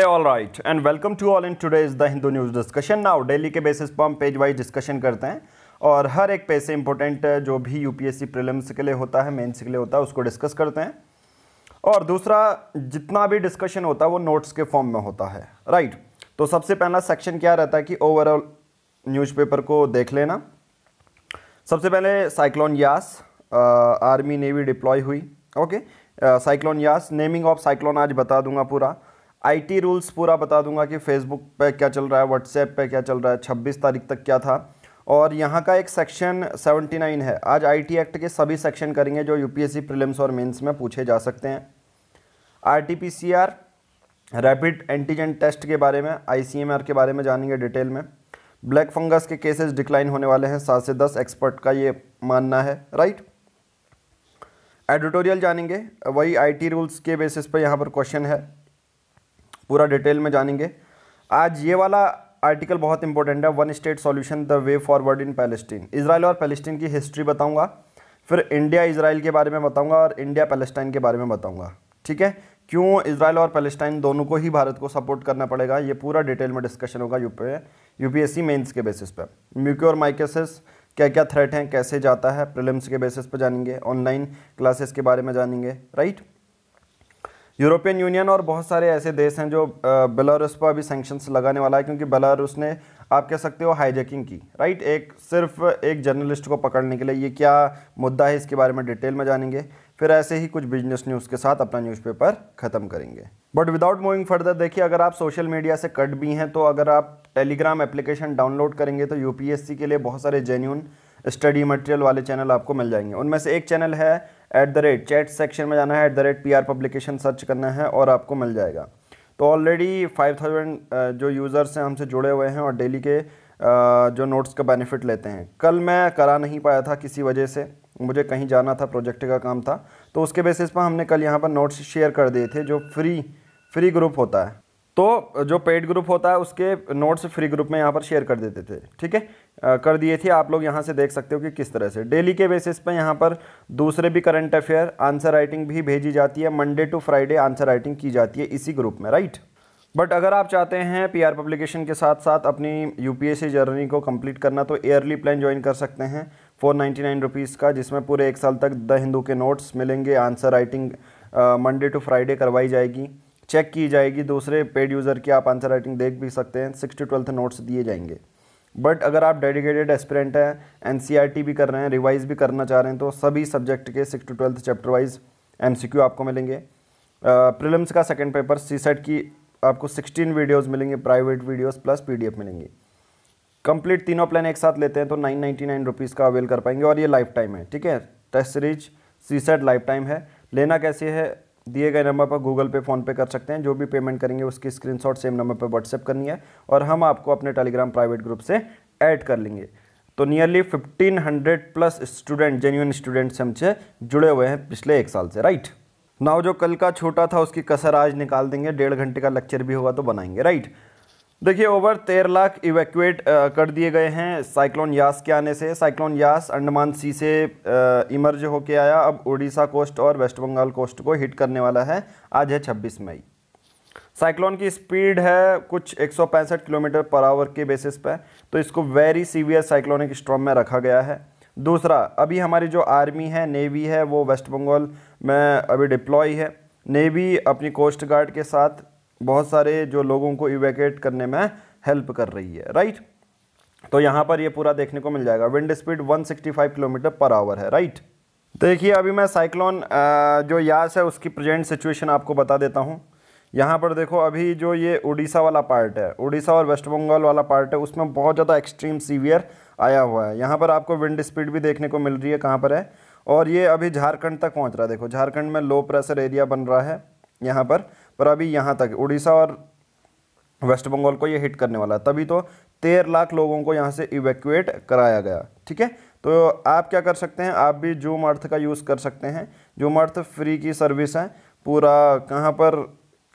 All right and welcome to all in today is the Hindu news discussion now daily के basis पर हम page wise discussion करते हैं और हर एक पेज से इम्पोर्टेंट जो भी यूपीएससी प्रीलिम्स के लिए होता है मेंस के लिए होता है उसको डिस्कस करते हैं और दूसरा जितना भी डिस्कशन होता है वो नोट्स के फॉर्म में होता है राइट तो सबसे पहला सेक्शन क्या रहता है कि ओवरऑल न्यूज़पेपर को देख लेना सबसे पहले cyclone Yaas army navy deploy हुई okay cyclone Yaas naming of cyclone आज बता दूंगा पूरा आईटी रूल्स पूरा बता दूंगा कि फेसबुक पे क्या चल रहा है व्हाट्सएप पे क्या चल रहा है 26 तारीख तक क्या था और यहाँ का एक सेक्शन 79 है आज आईटी एक्ट के सभी सेक्शन करेंगे जो यूपीएससी प्रीलिम्स और मेंस में पूछे जा सकते हैं आरटीपीसीआर रैपिड एंटीजन टेस्ट के बारे में आईसीएमआर के बारे में जानेंगे डिटेल में ब्लैक फंगस के केसेज डिक्लाइन होने वाले हैं सात से दस एक्सपर्ट का ये मानना है राइट एडिटोरियल जानेंगे वही आईटी रूल्स के बेसिस पर यहाँ पर क्वेश्चन है पूरा डिटेल में जानेंगे आज ये वाला आर्टिकल बहुत इंपॉर्टेंट है one state solution the way forward in Palestine Israel और पैलेस्टीन की हिस्ट्री बताऊंगा फिर इंडिया इसराइल के बारे में बताऊंगा और इंडिया पैलेस्टाइन के बारे में बताऊंगा ठीक है क्यों इसराइल और पैलेस्टाइन दोनों को ही भारत को सपोर्ट करना पड़ेगा ये पूरा डिटेल में डिस्कशन होगा यूपी यूपीएससी मेंस के बेसिस पर म्यूक्योर माइकेसिस क्या क्या थ्रेट हैं कैसे जाता है प्रिलिम्स के बेसिस पर जानेंगे ऑनलाइन क्लासेस के बारे में जानेंगे राइट यूरोपियन यूनियन और बहुत सारे ऐसे देश हैं जो बेलारूस पर अभी सेंक्शंस लगाने वाला है क्योंकि बेलारूस ने आप कह सकते हो हाईजैकिंग की राइट एक सिर्फ एक जर्नलिस्ट को पकड़ने के लिए ये क्या मुद्दा है इसके बारे में डिटेल में जानेंगे फिर ऐसे ही कुछ बिजनेस न्यूज़ के साथ अपना न्यूज़पेपर ख़त्म करेंगे बट विदाउट मूविंग फर्दर देखिए अगर आप सोशल मीडिया से कट भी हैं तो अगर आप टेलीग्राम एप्लीकेशन डाउनलोड करेंगे तो यू के लिए बहुत सारे जेन्यून स्टडी मटेरियल वाले चैनल आपको मिल जाएंगे उनमें से एक चैनल है at the rate chat section में जाना है at the rate P R publication search करना है और आपको मिल जाएगा तो ऑलरेडी फाइव थाउजेंड जो यूज़र्स हैं हमसे जुड़े हुए हैं और डेली के जो नोट्स का बेनिफिट लेते हैं कल मैं करा नहीं पाया था किसी वजह से मुझे कहीं जाना था प्रोजेक्ट का काम था तो उसके बेसिस पर हमने कल यहाँ पर नोट्स शेयर कर दिए थे जो फ्री फ्री ग्रुप होता है तो जो पेड ग्रुप होता है उसके नोट्स फ्री ग्रुप में यहाँ पर शेयर कर देते थे ठीक है कर दिए थे आप लोग यहाँ से देख सकते हो कि किस तरह से डेली के बेसिस पर यहाँ पर दूसरे भी करंट अफेयर आंसर राइटिंग भी भेजी जाती है Monday to Friday answer writing की जाती है इसी ग्रुप में राइट बट अगर आप चाहते हैं पीआर पब्लिकेशन के साथ साथ अपनी यूपीएससी जर्नी को कंप्लीट करना तो ईयरली प्लान ज्वाइन कर सकते हैं फोर नाइन्टी नाइन रुपीज़ का जिसमें पूरे एक साल तक द हिंदू के नोट्स मिलेंगे answer writing Monday to Friday करवाई जाएगी चेक की जाएगी दूसरे पेड यूज़र की आप आंसर राइटिंग देख भी सकते हैं सिक्स टू ट्वेल्थ नोट्स दिए जाएंगे बट अगर आप डेडिकेटेड एस्परेंट हैं एन e भी कर रहे हैं रिवाइज़ भी करना चाह रहे हैं तो सभी सब्जेक्ट के six to twelfth chapter wise एम आपको मिलेंगे प्रिलिम्स uh, का सेकेंड पेपर सी की आपको 16 वीडियोस मिलेंगे प्राइवेट वीडियोस प्लस पीडीएफ मिलेंगी कंप्लीट तीनों प्लान एक साथ लेते हैं तो नाइन नाइन्टी नाइन रुपीज़ का अवेल कर पाएंगे और ये लाइफ टाइम है ठीक है test series CSAT life time है लेना कैसे है दिए गए नंबर पर गूगल पे फ़ोनपे कर सकते हैं जो भी पेमेंट करेंगे उसकी स्क्रीनशॉट सेम नंबर पर व्हाट्सएप करनी है और हम आपको अपने टेलीग्राम प्राइवेट ग्रुप से ऐड कर लेंगे तो nearly 1500 plus student genuine students हमसे जुड़े हुए हैं पिछले एक साल से राइट नाव जो कल का छोटा था उसकी कसर आज निकाल देंगे डेढ़ घंटे का लेक्चर भी होगा तो बनाएंगे राइट देखिए ओवर तेरह लाख इवैक्यूएट कर दिए गए हैं साइक्लोन यास के आने से साइक्लोन यास अंडमान सी से इमर्ज होके आया अब उड़ीसा कोस्ट और वेस्ट बंगाल कोस्ट को हिट करने वाला है आज है 26 मई साइक्लोन की स्पीड है कुछ एक किलोमीटर पर आवर के बेसिस पर तो इसको वेरी सीवियर साइक्लोनिक स्ट्रॉम में रखा गया है दूसरा अभी हमारी जो आर्मी है नेवी है वो वेस्ट बंगाल में अभी डिप्लॉय है नेवी अपनी कोस्ट गार्ड के साथ बहुत सारे जो लोगों को इवेकेट करने में हेल्प कर रही है राइट तो यहाँ पर ये पूरा देखने को मिल जाएगा wind speed 165 kilometre per hour है राइट देखिए अभी मैं साइक्लोन जो यास है उसकी प्रेजेंट सिचुएशन आपको बता देता हूँ यहाँ पर देखो अभी जो ये उड़ीसा वाला पार्ट है उड़ीसा और वेस्ट बंगाल वाला पार्ट है उसमें बहुत ज़्यादा एक्सट्रीम सीवियर आया हुआ है यहाँ पर आपको विंड स्पीड भी देखने को मिल रही है कहाँ पर है और ये अभी झारखंड तक पहुँच रहा है देखो झारखंड में लो प्रेशर एरिया बन रहा है यहाँ पर पर अभी यहाँ तक उड़ीसा और वेस्ट बंगाल को ये हिट करने वाला है तभी तो तेरह लाख लोगों को यहाँ से इवेक्यूएट कराया गया ठीक है तो आप क्या कर सकते हैं आप भी जूम अर्थ का यूज़ कर सकते हैं जूम अर्थ फ्री की सर्विस है पूरा कहाँ पर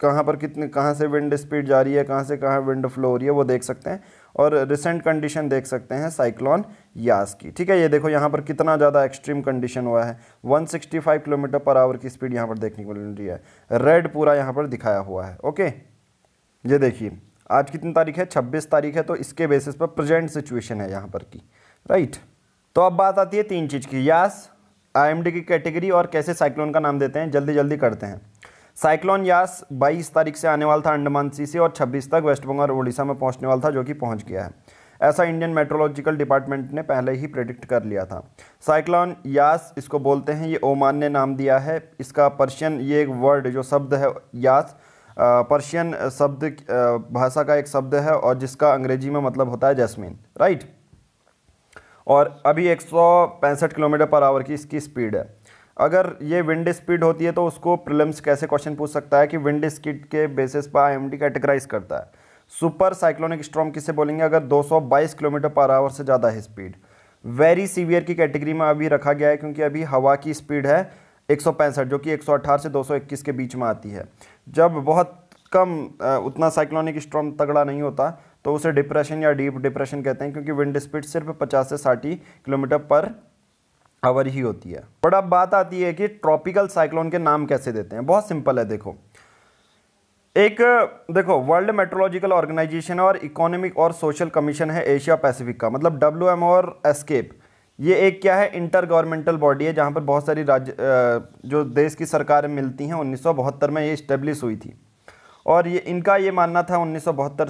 कहाँ पर कितने कहाँ से विंड स्पीड जा रही है कहाँ से कहाँ विंड फ्लो हो रही है वो देख सकते हैं और रिसेंट कंडीशन देख सकते हैं साइक्लॉन यास की ठीक है ये देखो यहाँ पर कितना ज़्यादा एक्सट्रीम कंडीशन हुआ है 165 किलोमीटर पर आवर की स्पीड यहाँ पर देखने को मिल रही है रेड पूरा यहाँ पर दिखाया हुआ है ओके ये देखिए आज कितनी तारीख है छब्बीस तारीख है तो इसके बेसिस पर प्रजेंट सिचुएशन है यहाँ पर की राइट तो अब बात आती है तीन चीज़ की यास आई की कैटेगरी और कैसे साइक्लोन का नाम देते हैं जल्दी जल्दी करते हैं साइक्लोन यास 22 तारीख से आने वाला था अंडमान सी से और 26 तक वेस्ट बंगाल और उड़ीसा में पहुंचने वाला था जो कि पहुंच गया है ऐसा इंडियन मेट्रोलॉजिकल डिपार्टमेंट ने पहले ही प्रेडिक्ट कर लिया था साइक्लोन यास इसको बोलते हैं ये ओमान ने नाम दिया है इसका पर्शियन ये एक वर्ड जो शब्द है यास पर्शियन शब्द भाषा का एक शब्द है और जिसका अंग्रेजी में मतलब होता है जैसमिन राइट और अभी एक किलोमीटर पर आवर की इसकी स्पीड है अगर ये विंड स्पीड होती है तो उसको प्रिलिम्स कैसे क्वेश्चन पूछ सकता है कि विंड स्पीड के बेसिस पर आई कैटेगराइज करता है सुपर साइक्लोनिक स्ट्रॉम किसे बोलेंगे अगर 222 किलोमीटर पर आवर से ज़्यादा है स्पीड वेरी सीवियर की कैटेगरी में अभी रखा गया है क्योंकि अभी हवा की स्पीड है एक जो कि एक से दो के बीच में आती है जब बहुत कम उतना साइक्लोनिक स्ट्रॉम तगड़ा नहीं होता तो उसे डिप्रेशन या डीप डिप्रेशन कहते हैं क्योंकि विंड स्पीड सिर्फ 50 से 60 किलोमीटर पर आवर ही होती है बट अब बात आती है कि ट्रॉपिकल साइक्लोन के नाम कैसे देते हैं बहुत सिंपल है देखो एक देखो वर्ल्ड मेट्रोलॉजिकल ऑर्गेनाइजेशन और इकोनॉमिक और सोशल कमीशन है एशिया पैसिफिक का मतलब डब्ल्यू एम और एस्केप ये एक क्या है इंटर गवर्नमेंटल बॉडी है जहाँ पर बहुत सारी राज्य जो देश की सरकारें मिलती हैं उन्नीस में ये इस्टेब्लिश हुई थी और ये इनका ये मानना था उन्नीस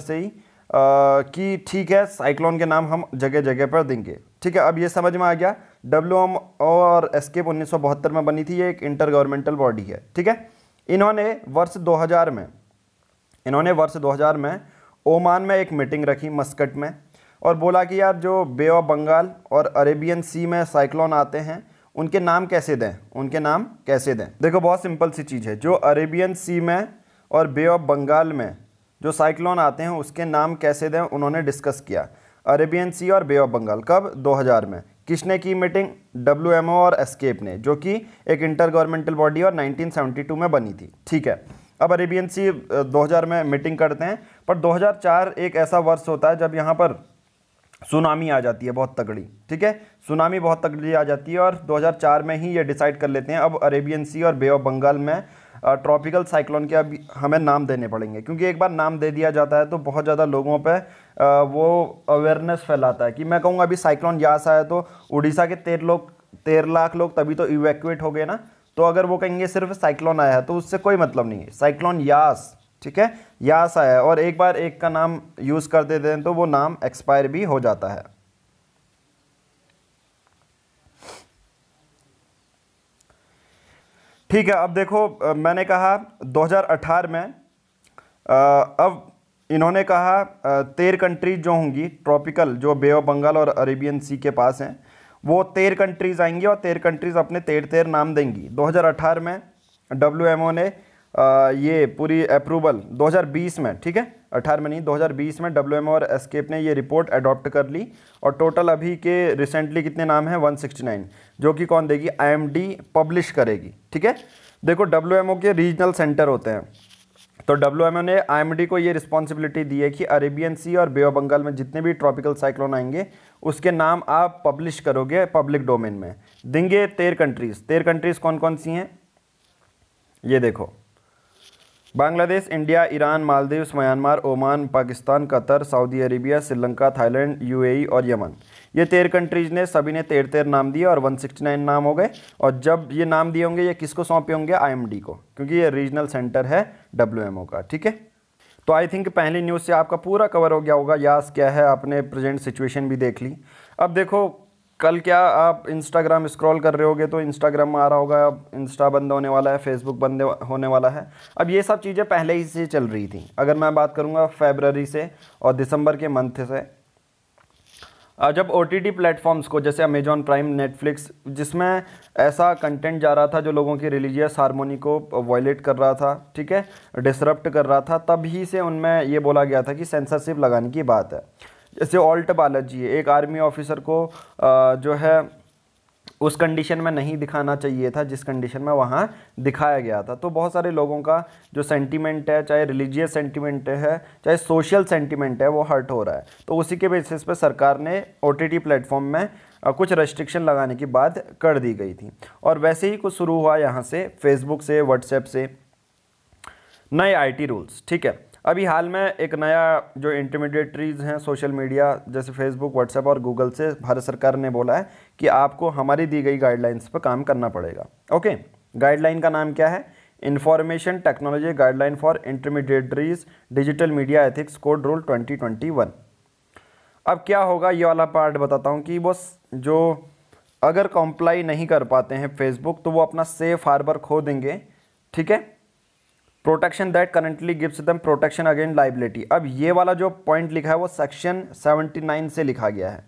से ही आ, कि ठीक है साइक्लोन के नाम हम जगह जगह पर देंगे ठीक है अब ये समझ में आ गया डब्ल्यू एम ओ और एस्केप उन्नीस में बनी थी ये एक इंटर गवर्नमेंटल बॉडी है ठीक है इन्होंने वर्ष 2000 में इन्होंने वर्ष 2000 में ओमान में एक मीटिंग रखी मस्कट में और बोला कि यार जो बे ऑफ बंगाल और अरेबियन सी में साइक्लोन आते हैं उनके नाम कैसे दें उनके नाम कैसे दें देखो बहुत सिंपल सी चीज़ है जो अरेबियन सी में और बे ऑफ बंगाल में जो साइक्लोन आते हैं उसके नाम कैसे दें उन्होंने डिस्कस किया अरेबियन सी और बे ऑफ बंगाल कब 2000 में किसने की मीटिंग डब्ल्यू और एस्केप ने जो कि एक इंटर गवर्नमेंटल बॉडी और 1972 में बनी थी ठीक है अब अरेबियन सी 2000 में मीटिंग करते हैं पर 2004 एक ऐसा वर्ष होता है जब यहाँ पर सुनामी आ जाती है बहुत तगड़ी ठीक है सुनामी बहुत तगड़ी आ जाती है और दो में ही ये डिसाइड कर लेते हैं अब अरेबियन सी और बे ऑफ बंगाल में ट्रॉपिकल साइक्लोन के अभी हमें नाम देने पड़ेंगे क्योंकि एक बार नाम दे दिया जाता है तो बहुत ज़्यादा लोगों पे वो अवेयरनेस फैलाता है कि मैं कहूँगा अभी साइक्लोन यास आया तो उड़ीसा के तेरह लोग तेरह लाख लोग तभी तो इवैक्यूएट हो गए ना तो अगर वो कहेंगे सिर्फ साइक्लोन आया है तो उससे कोई मतलब नहीं है साइक्लोन यास ठीक है यास आया है और एक बार एक का नाम यूज़ कर देते हैं तो वो नाम एक्सपायर भी हो जाता है ठीक है अब देखो मैंने कहा 2018 में अब इन्होंने कहा तेर कंट्रीज जो होंगी ट्रॉपिकल जो बे ऑफ बंगाल और अरेबियन सी के पास हैं वो तेर कंट्रीज़ आएंगी और तेरह कंट्रीज़ अपने तेर तेर नाम देंगी 2018 में डब्ल्यू ने ये पूरी अप्रूवल 2020 में ठीक है अठारह में नहीं 2020 में डब्ल्यू और एस्केप ने ये रिपोर्ट अडॉप्ट कर ली और टोटल अभी के रिसेंटली कितने नाम हैं 169 जो कि कौन देगी डी पब्लिश करेगी ठीक है देखो डब्ल्यू के रीजनल सेंटर होते हैं तो डब्ल्यू ने आई को ये रिस्पॉन्सिबिलिटी दी है कि अरेबियन सी और बे बंगाल में जितने भी ट्रॉपिकल साइक्लोन आएंगे उसके नाम आप पब्लिश करोगे पब्लिक डोमेन में देंगे तेर कंट्रीज़ तेर कंट्रीज़ कौन कौन सी हैं ये देखो Bangladesh India Iran Maldives Myanmar Oman Pakistan Qatar Saudi Arabia Sri Lanka Thailand UAE और यमन ये तेरह कंट्रीज़ ने सभी ने तेरह तेरह नाम दिए और 169 नाम हो गए और जब ये नाम दिए होंगे ये किसको सौंपे होंगे आईएमडी को क्योंकि ये रीजनल सेंटर है डब्ल्यूएमओ का ठीक है तो आई थिंक पहली न्यूज़ से आपका पूरा कवर हो गया होगा यास क्या है आपने प्रेजेंट सिचुएशन भी देख ली अब देखो कल क्या आप इंस्टाग्राम स्क्रॉल कर रहे होगे तो इंस्टाग्राम में आ रहा होगा अब इंस्टा बंद होने वाला है फेसबुक बंद होने वाला है अब ये सब चीज़ें पहले ही से चल रही थी अगर मैं बात करूँगा फेबररी से और दिसंबर के मंथ से जब ओ टी प्लेटफॉर्म्स को जैसे अमेजॉन प्राइम नेटफ्लिक्स जिसमें ऐसा कंटेंट जा रहा था जो लोगों की रिलीजियस हारमोनी को वॉयलेट कर रहा था ठीक है डिसरप्ट कर रहा था तब ही से उनमें ये बोला गया था कि सेंसरशिप लगाने की बात है जैसे ऑल्ट बालाजी है एक आर्मी ऑफिसर को आ, जो है उस कंडीशन में नहीं दिखाना चाहिए था जिस कंडीशन में वहाँ दिखाया गया था तो बहुत सारे लोगों का जो सेंटीमेंट है चाहे रिलीजियस सेंटीमेंट है चाहे सोशल सेंटीमेंट है वो हर्ट हो रहा है तो उसी के बेसिस पर सरकार ने ओ टी प्लेटफॉर्म में कुछ रेस्ट्रिक्शन लगाने की बात कर दी गई थी और वैसे ही कुछ शुरू हुआ यहाँ से फेसबुक से व्हाट्सएप से नए आईटी रूल्स ठीक है अभी हाल में एक नया जो इंटरमीडिएटरीज हैं सोशल मीडिया जैसे फेसबुक व्हाट्सएप और गूगल से भारत सरकार ने बोला है कि आपको हमारी दी गई गाइडलाइंस पर काम करना पड़ेगा ओके गाइडलाइन का नाम क्या है information technology guideline for intermediaries digital media ethics code rule 2021 अब क्या होगा ये वाला पार्ट बताता हूँ कि वो जो अगर कॉम्प्लाई नहीं कर पाते हैं फेसबुक तो वो अपना सेफ हार्बर खो देंगे ठीक है protection that currently gives them protection against liability अब ये वाला जो पॉइंट लिखा है वो सेक्शन 79 से लिखा गया है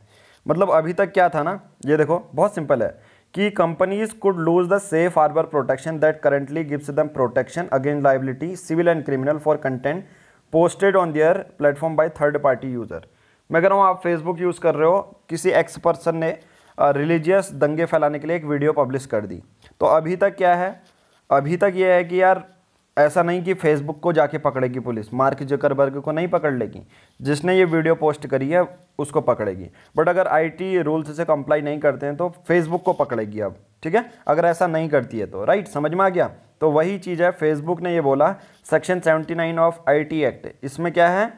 मतलब अभी तक क्या था ना ये देखो बहुत सिंपल है कि companies could lose the safe harbour protection that currently gives them protection against liability civil and criminal for content posted on their platform by third party user मैं कह रहा हूँ आप फेसबुक यूज़ कर रहे हो किसी एक्स पर्सन ने रिलीजियस दंगे फैलाने के लिए एक वीडियो पब्लिश कर दी तो अभी तक क्या है अभी तक ये है कि यार ऐसा नहीं कि फेसबुक को जाके पकड़ेगी पुलिस मार्क जकरबर्ग को नहीं पकड़ लेगी जिसने ये वीडियो पोस्ट करी है उसको पकड़ेगी बट अगर आईटी रूल्स से कंप्लाई नहीं करते हैं तो फेसबुक को पकड़ेगी अब ठीक है अगर ऐसा नहीं करती है तो राइट समझ में आ गया तो वही चीज़ है फेसबुक ने ये बोला section nine of I act इसमें क्या है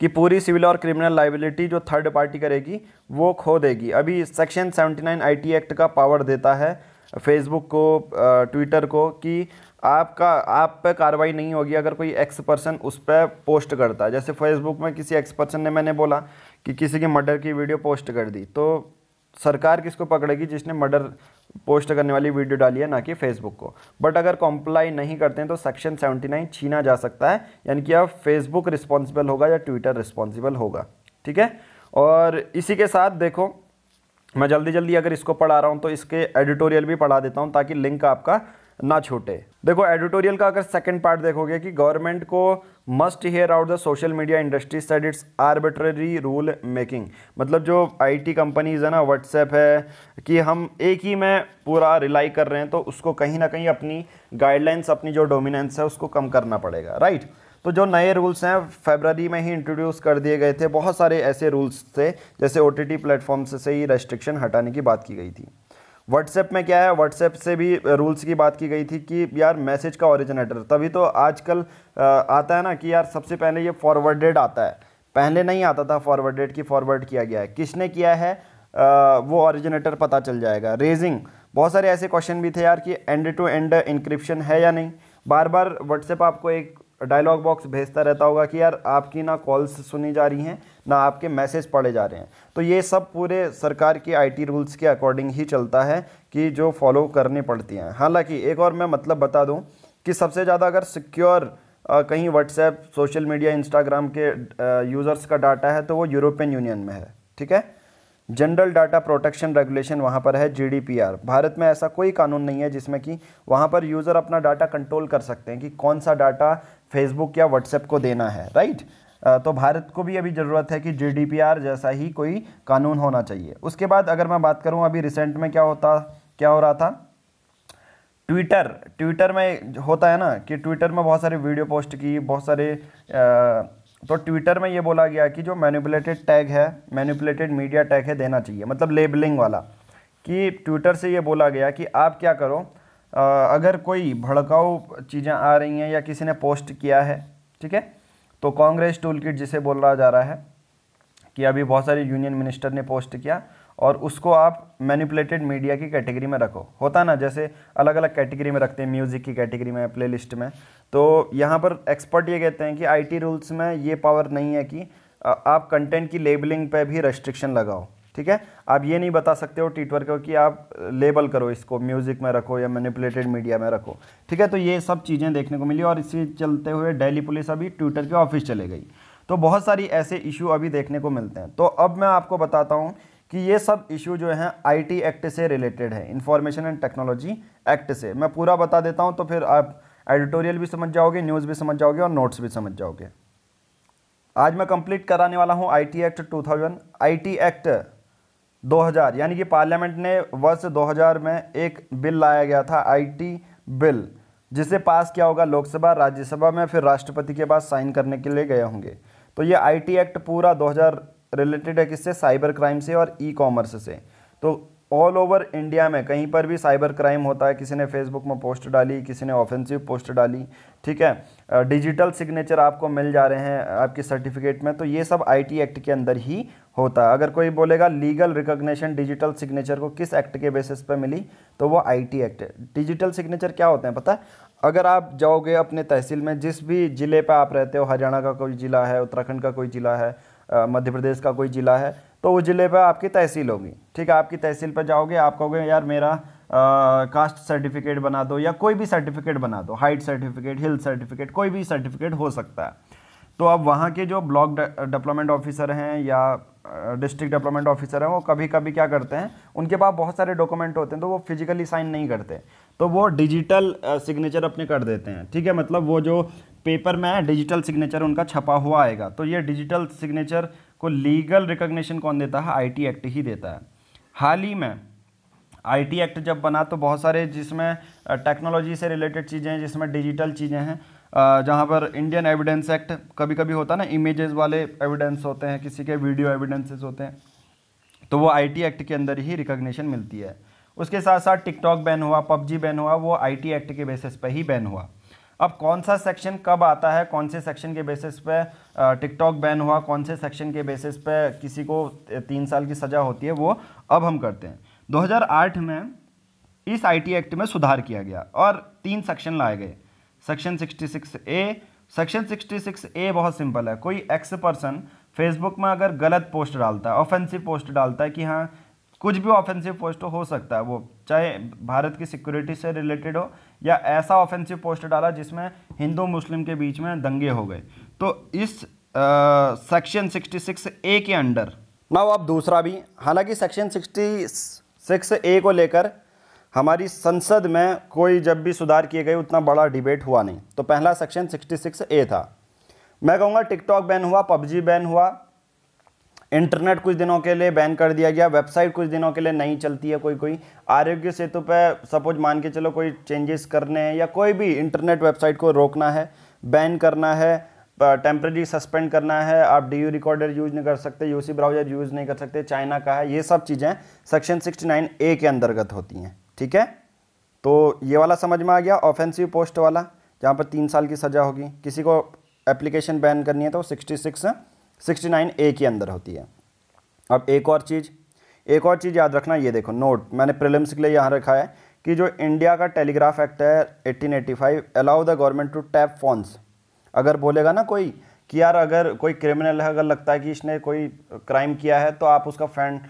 कि पूरी सिविल और क्रिमिनल लाइबिलिटी जो थर्ड पार्टी करेगी वो खो देगी अभी सेक्शन सेवेंटी नाइन एक्ट का पावर देता है फेसबुक को ट्विटर को कि आपका आप पे कार्रवाई नहीं होगी अगर कोई एक्स पर्सन उस पर पोस्ट करता है जैसे फेसबुक में किसी एक्स पर्सन ने मैंने बोला कि किसी की मर्डर की वीडियो पोस्ट कर दी तो सरकार किसको पकड़ेगी जिसने मर्डर पोस्ट करने वाली वीडियो डाली है ना कि फेसबुक को बट अगर कॉम्प्लाई नहीं करते हैं तो सेक्शन सेवेंटी नाइन छीना जा सकता है यानी कि अब फेसबुक रिस्पॉन्सिबल होगा या ट्विटर रिस्पॉन्सिबल होगा ठीक है और इसी के साथ देखो मैं जल्दी जल्दी अगर इसको पढ़ा रहा हूँ तो इसके एडिटोरियल भी पढ़ा देता हूँ ताकि लिंक आपका ना छूटे देखो एडिटोरियल का अगर सेकंड पार्ट देखोगे कि गवर्नमेंट को must hear out the social media industry set its arbitrary rule making मतलब जो आईटी कंपनीज है ना व्हाट्सएप है कि हम एक ही में पूरा रिलाई कर रहे हैं तो उसको कहीं ना कहीं अपनी गाइडलाइंस अपनी जो डोमिनेंस है उसको कम करना पड़ेगा राइट right? तो जो नए रूल्स हैं फेबररी में ही इंट्रोड्यूस कर दिए गए थे बहुत सारे ऐसे रूल्स थे जैसे ओ टी प्लेटफॉर्म्स से ही रेस्ट्रिक्शन हटाने की बात की गई थी व्हाट्सएप में क्या है व्हाट्सएप से भी रूल्स की बात की गई थी कि यार मैसेज का ओरिजिनेटर तभी तो आजकल आता है ना कि यार सबसे पहले ये फॉरवर्डेड आता है पहले नहीं आता था फॉरवर्डेड कि फॉरवर्ड किया गया है किसने किया है आ, वो ओरिजिनेटर पता चल जाएगा रेजिंग बहुत सारे ऐसे क्वेश्चन भी थे यार कि एंड टू एंड इंक्रिप्शन है या नहीं बार बार व्हाट्सएप आपको एक डायलॉग बॉक्स भेजता रहता होगा कि यार आपकी ना कॉल्स सुनी जा रही हैं ना आपके मैसेज पढ़े जा रहे हैं तो ये सब पूरे सरकार की आईटी रूल्स के अकॉर्डिंग ही चलता है कि जो फॉलो करनी पड़ती हैं हालांकि एक और मैं मतलब बता दूं कि सबसे ज़्यादा अगर सिक्योर कहीं व्हाट्सएप सोशल मीडिया इंस्टाग्राम के यूज़र्स का डाटा है तो वो यूरोपियन यूनियन में है ठीक है जनरल डाटा प्रोटेक्शन रेगुलेशन वहाँ पर है जीडीपीआर भारत में ऐसा कोई कानून नहीं है जिसमें कि वहाँ पर यूज़र अपना डाटा कंट्रोल कर सकते हैं कि कौन सा डाटा फेसबुक या व्हाट्सएप को देना है राइट तो भारत को भी अभी ज़रूरत है कि जी जैसा ही कोई कानून होना चाहिए उसके बाद अगर मैं बात करूँ अभी रिसेंट में क्या होता क्या हो रहा था ट्विटर ट्विटर में होता है ना कि ट्विटर में बहुत सारे वीडियो पोस्ट की बहुत सारे आ, तो ट्विटर में ये बोला गया कि जो मैनिपुलेटेड टैग है मैनिपुलेटेड मीडिया टैग है देना चाहिए मतलब लेबलिंग वाला कि ट्विटर से ये बोला गया कि आप क्या करो आ, अगर कोई भड़काऊ चीज़ें आ रही हैं या किसी ने पोस्ट किया है ठीक है तो कांग्रेस टूल किट जिसे बोला जा रहा है कि अभी बहुत सारे यूनियन मिनिस्टर ने पोस्ट किया और उसको आप मैनिपुलेटेड मीडिया की कैटेगरी में रखो होता ना जैसे अलग अलग कैटेगरी में रखते हैं म्यूज़िक की कैटेगरी में प्लेलिस्ट में तो यहाँ पर एक्सपर्ट ये कहते हैं कि आईटी रूल्स में ये पावर नहीं है कि आप कंटेंट की लेबलिंग पे भी रेस्ट्रिक्शन लगाओ ठीक है आप ये नहीं बता सकते हो ट्विटर को कि आप लेबल करो इसको म्यूज़िक में रखो या मैनिपुलेटेड मीडिया में रखो ठीक है तो ये सब चीज़ें देखने को मिली और इसी चलते हुए डेली पुलिस अभी ट्विटर के ऑफिस चले गई तो बहुत सारी ऐसे इशू अभी देखने को मिलते हैं तो अब मैं आपको बताता हूँ कि ये सब इशू जो हैं आईटी एक्ट से रिलेटेड है इन्फॉर्मेशन एंड टेक्नोलॉजी एक्ट से मैं पूरा बता देता हूँ तो फिर आप एडिटोरियल भी समझ जाओगे न्यूज़ भी समझ जाओगे और नोट्स भी समझ जाओगे आज मैं कंप्लीट कराने वाला हूँ आईटी एक्ट 2000 आईटी एक्ट 2000 यानी कि पार्लियामेंट ने वर्ष दो में एक बिल लाया गया था आई बिल जिसे पास किया होगा लोकसभा राज्यसभा में फिर राष्ट्रपति के पास साइन करने के लिए गए होंगे तो ये आईटी एक्ट पूरा 2000 रिलेटेड है किससे साइबर क्राइम से और ई कॉमर्स से तो ऑल ओवर इंडिया में कहीं पर भी साइबर क्राइम होता है किसी ने फेसबुक में पोस्ट डाली किसी ने ऑफेंसिव पोस्ट डाली ठीक है डिजिटल सिग्नेचर आपको मिल जा रहे हैं आपकी सर्टिफिकेट में तो ये सब आईटी एक्ट के अंदर ही होता है अगर कोई बोलेगा लीगल रिकॉग्निशन डिजिटल सिग्नेचर को किस एक्ट के बेसिस पर मिली तो वो आई एक्ट डिजिटल सिग्नेचर क्या होते हैं पता है अगर आप जाओगे अपने तहसील में जिस भी ज़िले पर आप रहते हो हरियाणा का कोई ज़िला है उत्तराखंड का कोई ज़िला है मध्य प्रदेश का कोई ज़िला है तो उस ज़िले पर आपकी तहसील होगी ठीक है आपकी तहसील पर जाओगे आप कहोगे यार मेरा कास्ट सर्टिफिकेट बना दो या कोई भी सर्टिफिकेट बना दो हाइट सर्टिफिकेट हिल सर्टिफिकेट कोई भी सर्टिफिकेट हो सकता है तो अब वहाँ के जो ब्लॉक डेवलपमेंट ऑफिसर हैं या डिस्ट्रिक्ट डेवलपमेंट ऑफिसर हैं वो कभी कभी क्या करते हैं उनके पास बहुत सारे डॉक्यूमेंट होते हैं तो वो फिजिकली साइन नहीं करते तो वो डिजिटल सिग्नेचर अपने कर देते हैं ठीक है मतलब वो जो पेपर में डिजिटल सिग्नेचर उनका छपा हुआ आएगा तो ये डिजिटल सिग्नेचर को लीगल रिकोगनीशन कौन देता है आईटी एक्ट ही देता है हाल ही में आईटी एक्ट जब बना तो बहुत सारे जिसमें टेक्नोलॉजी से रिलेटेड चीज़ें हैं जिसमें डिजिटल चीज़ें हैं जहाँ पर इंडियन एविडेंस एक्ट कभी कभी होता है ना इमेजेस वाले एविडेंस होते हैं किसी के वीडियो एविडेंसेस होते हैं तो वो आईटी एक्ट के अंदर ही रिकग्निशन मिलती है उसके साथ साथ टिकटॉक बैन हुआ पबजी बैन हुआ वो आईटी एक्ट के बेसिस पर ही बैन हुआ अब कौन सा सेक्शन कब आता है कौन से सेक्शन के बेसिस पे टिकटॉक बैन हुआ कौन से सेक्शन के बेसिस पे किसी को तीन साल की सज़ा होती है वो अब हम करते हैं 2008 में इस आईटी एक्ट में सुधार किया गया और तीन सेक्शन लाए गए सेक्शन 66 ए सेक्शन 66 ए बहुत सिंपल है कोई एक्स पर्सन फेसबुक में अगर गलत पोस्ट डालता है ऑफेंसिव पोस्ट डालता है कि हाँ कुछ भी ऑफेंसिव पोस्ट हो सकता है वो चाहे भारत की सिक्योरिटी से रिलेटेड हो या ऐसा ऑफेंसिव पोस्टर डाला जिसमें हिंदू मुस्लिम के बीच में दंगे हो गए तो इस सेक्शन सिक्सटी सिक्स ए के अंडर नाउ अब दूसरा भी हालांकि सेक्शन सिक्सटी सिक्स ए को लेकर हमारी संसद में कोई जब भी सुधार किए गए उतना बड़ा डिबेट हुआ नहीं तो पहला सेक्शन सिक्सटी सिक्स ए था मैं कहूँगा टिकटॉक बैन हुआ पबजी बैन हुआ इंटरनेट कुछ दिनों के लिए बैन कर दिया गया वेबसाइट कुछ दिनों के लिए नहीं चलती है कोई कोई आरोग्य सेतु पे सपोज मान के चलो कोई चेंजेस करने हैं या कोई भी इंटरनेट वेबसाइट को रोकना है बैन करना है टेम्प्रेरी सस्पेंड करना है आप डी यू रिकॉर्डर यूज़ नहीं कर सकते यूसी ब्राउजर यूज़ नहीं कर सकते चाइना का है ये सब चीज़ें सेक्शन 69 ए के अंतर्गत होती हैं ठीक है तो ये वाला समझ में आ गया ऑफेंसिव पोस्ट वाला जहाँ पर तीन साल की सज़ा होगी किसी को एप्लीकेशन बैन करनी है तो sixty six sixty nine A के अंदर होती है अब एक और चीज़ एक और चीज़ याद रखना ये देखो नोट मैंने प्रिलिम्स के लिए यहाँ रखा है कि जो इंडिया का टेलीग्राफ एक्ट है 1885 allow the government to tap phones अगर बोलेगा ना कोई कि यार अगर कोई क्रिमिनल है अगर लगता है कि इसने कोई क्राइम किया है तो आप उसका फैंड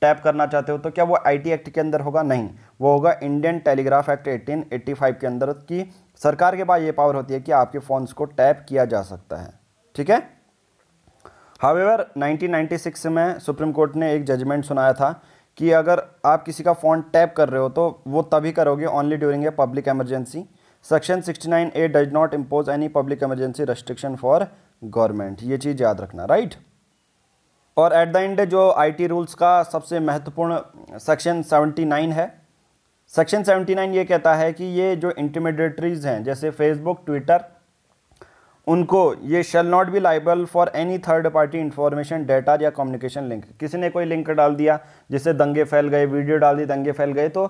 टैप करना चाहते हो तो क्या वो आईटी एक्ट के अंदर होगा नहीं वो होगा इंडियन टेलीग्राफ एक्ट 1885 के अंदर की सरकार के पास ये पावर होती है कि आपके फ़ोन्स को टैप किया जा सकता है ठीक है हावेवर 1996 में सुप्रीम कोर्ट ने एक जजमेंट सुनाया था कि अगर आप किसी का फ़ोन टैप कर रहे हो तो वो तभी करोगे only during a public emergency section 69 A does not impose any public emergency restriction for government ये चीज़ याद रखना राइट और एट द एंड जो आईटी रूल्स का सबसे महत्वपूर्ण सेक्शन 79 है सेक्शन 79 ये कहता है कि ये जो इंटरमीडिएटरीज हैं जैसे फेसबुक ट्विटर उनको ये shall not be liable for any third party information data या कम्युनिकेशन लिंक किसी ने कोई लिंक डाल दिया जिससे दंगे फैल गए वीडियो डाल दी दंगे फैल गए तो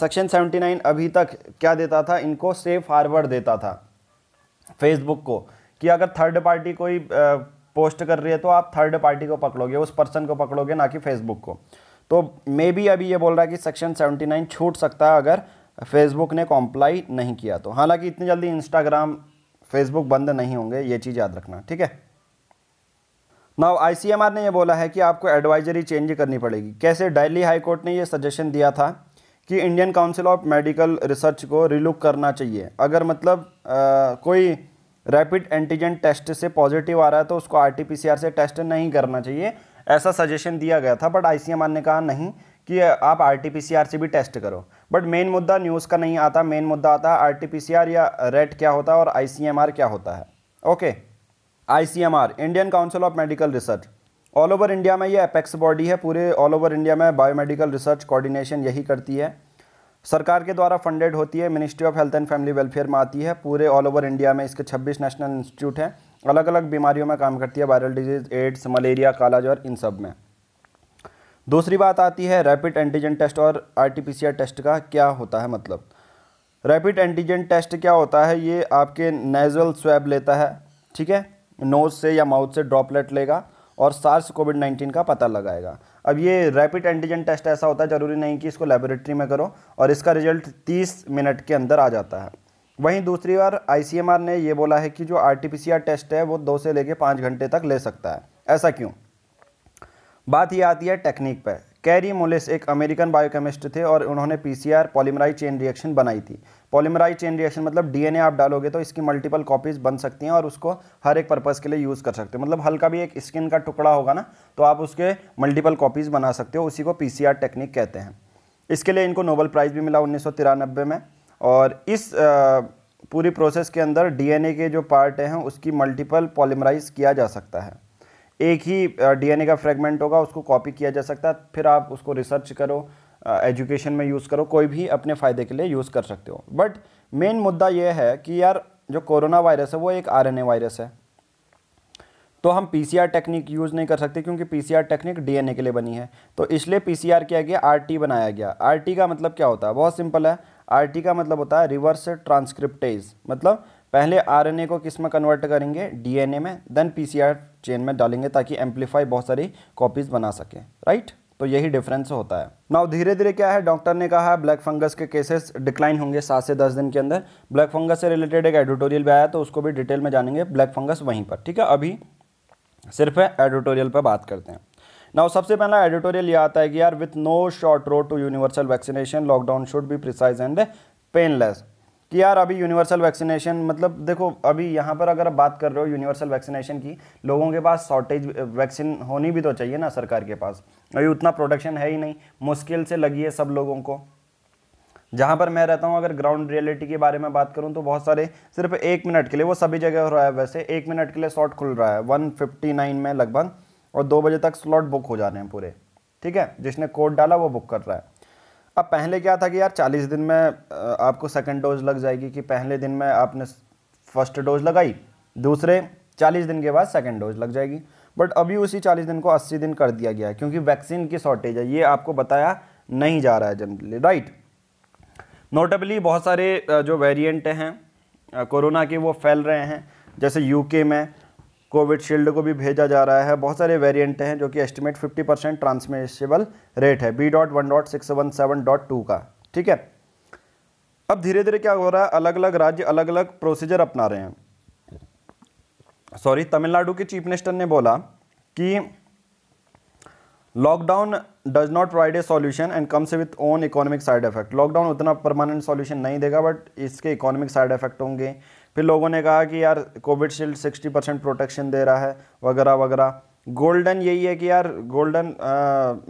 सेक्शन सेवेंटी नाइन अभी तक क्या देता था इनको सेफ हार्बर देता था फेसबुक को कि अगर थर्ड पार्टी कोई uh, पोस्ट कर रही है तो आप थर्ड पार्टी को पकड़ोगे उस पर्सन को पकड़ोगे ना कि फेसबुक को तो मे बी अभी ये बोल रहा है कि सेक्शन नाइन छूट सकता है अगर फेसबुक ने कॉम्प्लाई नहीं किया तो हालांकि इतनी जल्दी इंस्टाग्राम फेसबुक बंद नहीं होंगे ये चीज़ याद रखना ठीक है नाउ आईसीएमआर ने यह बोला है कि आपको एडवाइजरी चेंज करनी पड़ेगी कैसे डेली हाई कोर्ट ने यह सजेशन दिया था कि Indian council of medical research को रिलुक करना चाहिए अगर मतलब आ, कोई रैपिड एंटीजन टेस्ट से पॉजिटिव आ रहा है तो उसको आरटीपीसीआर से टेस्ट नहीं करना चाहिए ऐसा सजेशन दिया गया था बट आईसीएमआर ने कहा नहीं कि आप आरटीपीसीआर से भी टेस्ट करो बट मेन मुद्दा न्यूज़ का नहीं आता मेन मुद्दा आता है आरटीपीसीआर या रेट क्या होता है और आईसीएमआर क्या होता है okay ICMR Indian council of medical research all over India में ये अपेक्स बॉडी है पूरे ऑल ओवर इंडिया में बायोमेडिकल रिसर्च कोऑर्डिनेशन यही करती है सरकार के द्वारा फंडेड होती है ministry of health and family welfare में आती है पूरे ऑल ओवर इंडिया में इसके 26 नेशनल इंस्टीट्यूट हैं अलग अलग बीमारियों में काम करती है वायरल डिजीज एड्स मलेरिया कालाजार इन सब में दूसरी बात आती है रैपिड एंटीजन टेस्ट और आरटीपीसीआर टेस्ट का क्या होता है मतलब रैपिड एंटीजन टेस्ट क्या होता है ये आपके नेजल स्वैब लेता है ठीक है नोज से या माउथ से ड्रॉपलेट लेगा और सार्स कोविड नाइन्टीन का पता लगाएगा अब ये रैपिड एंटीजन टेस्ट ऐसा होता है ज़रूरी नहीं कि इसको लेबोरेटरी में करो और इसका रिजल्ट 30 मिनट के अंदर आ जाता है वहीं दूसरी बार आई ने ये बोला है कि जो आर टेस्ट है वो दो से लेके पाँच घंटे तक ले सकता है ऐसा क्यों बात यह आती है टेक्निक पर कैरी मोलिस एक अमेरिकन बायोकेमिस्ट थे और उन्होंने पीसीआर पॉलीमराइज चेन रिएक्शन बनाई थी पॉलीमराइज चेन रिएक्शन मतलब डीएनए आप डालोगे तो इसकी मल्टीपल कॉपीज़ बन सकती हैं और उसको हर एक पर्पज़ के लिए यूज़ कर सकते हो मतलब हल्का भी एक स्किन का टुकड़ा होगा ना तो आप उसके मल्टीपल कॉपीज़ बना सकते हो उसी को पी टेक्निक कहते हैं इसके लिए इनको नोबल प्राइज़ भी मिला उन्नीस में और इस पूरी प्रोसेस के अंदर डी के जो पार्ट हैं उसकी मल्टीपल पॉलीमराइज किया जा सकता है एक ही डीएनए का फ्रेगमेंट होगा उसको कॉपी किया जा सकता है फिर आप उसको रिसर्च करो एजुकेशन में यूज़ करो कोई भी अपने फ़ायदे के लिए यूज़ कर सकते हो बट मेन मुद्दा यह है कि यार जो कोरोना वायरस है वो एक आरएनए वायरस है तो हम पीसीआर टेक्निक यूज़ नहीं कर सकते क्योंकि पीसीआर टेक्निक डीएनए के लिए बनी है तो इसलिए पीसीआर किया गया आरटी बनाया गया आरटी का मतलब क्या होता है बहुत सिंपल है आरटी का मतलब होता है रिवर्स ट्रांसक्रिप्टेज मतलब पहले आरएनए को किस में कन्वर्ट करेंगे डीएनए में देन पीसीआर चेन में डालेंगे ताकि एम्पलीफाई बहुत सारी कॉपीज़ बना सके राइट तो यही डिफरेंस होता है नाउ धीरे धीरे क्या है डॉक्टर ने कहा है ब्लैक फंगस के केसेस डिक्लाइन होंगे सात से दस दिन के अंदर ब्लैक फंगस से रिलेटेड एक एडिटोरियल भी आया तो उसको भी डिटेल में जानेंगे ब्लैक फंगस वहीं पर ठीक है अभी सिर्फ एडिटोरियल पर बात करते हैं नाउ सबसे पहला एडिटोरियल यह आता है कि यार with no short road to universal vaccination lockdown should be precise and painless कि यार अभी यूनिवर्सल वैक्सीनेशन मतलब देखो अभी यहाँ पर अगर आप बात कर रहे हो यूनिवर्सल वैक्सीनेशन की लोगों के पास शॉर्टेज वैक्सीन होनी भी तो चाहिए ना सरकार के पास अभी उतना प्रोडक्शन है ही नहीं मुश्किल से लगी है सब लोगों को जहाँ पर मैं रहता हूँ अगर ग्राउंड रियलिटी के बारे में बात करूँ तो बहुत सारे सिर्फ एक मिनट के लिए वो सभी जगह हो रहा है वैसे एक मिनट के लिए शॉट खुल रहा है वन फिफ्टी नाइन में लगभग और दो बजे तक स्लॉट बुक हो जा रहे हैं पूरे ठीक है जिसने कोड डाला वो बुक कर रहा है अब पहले क्या था कि यार 40 दिन में आपको सेकंड डोज लग जाएगी कि पहले दिन में आपने फर्स्ट डोज लगाई दूसरे 40 दिन के बाद सेकंड डोज लग जाएगी बट अभी उसी 40 दिन को 80 दिन कर दिया गया है क्योंकि वैक्सीन की शॉर्टेज है ये आपको बताया नहीं जा रहा है जनरली राइट नोटेबली बहुत सारे जो वेरियंट हैं कोरोना के वो फैल रहे हैं जैसे यूके में कोविडशील्ड को भी भेजा जा रहा है बहुत सारे वेरिएंट हैं जो कि एस्टिमेट 50 परसेंट ट्रांसमिशेबल रेट है B dot one dot six one seven dot two का ठीक है अब धीरे धीरे क्या हो रहा है अलग अलग राज्य अलग अलग प्रोसीजर अपना रहे हैं सॉरी तमिलनाडु के चीफ मिनिस्टर ने बोला कि lockdown does not provide a solution and comes with own economic side effect lockdown उतना परमानेंट सॉल्यूशन नहीं देगा बट इसके इकोनॉमिक साइड इफेक्ट होंगे फिर लोगों ने कहा कि यार Covishield sixty percent protection दे रहा है वगैरह वगैरह गोल्डन यही है कि यार गोल्डन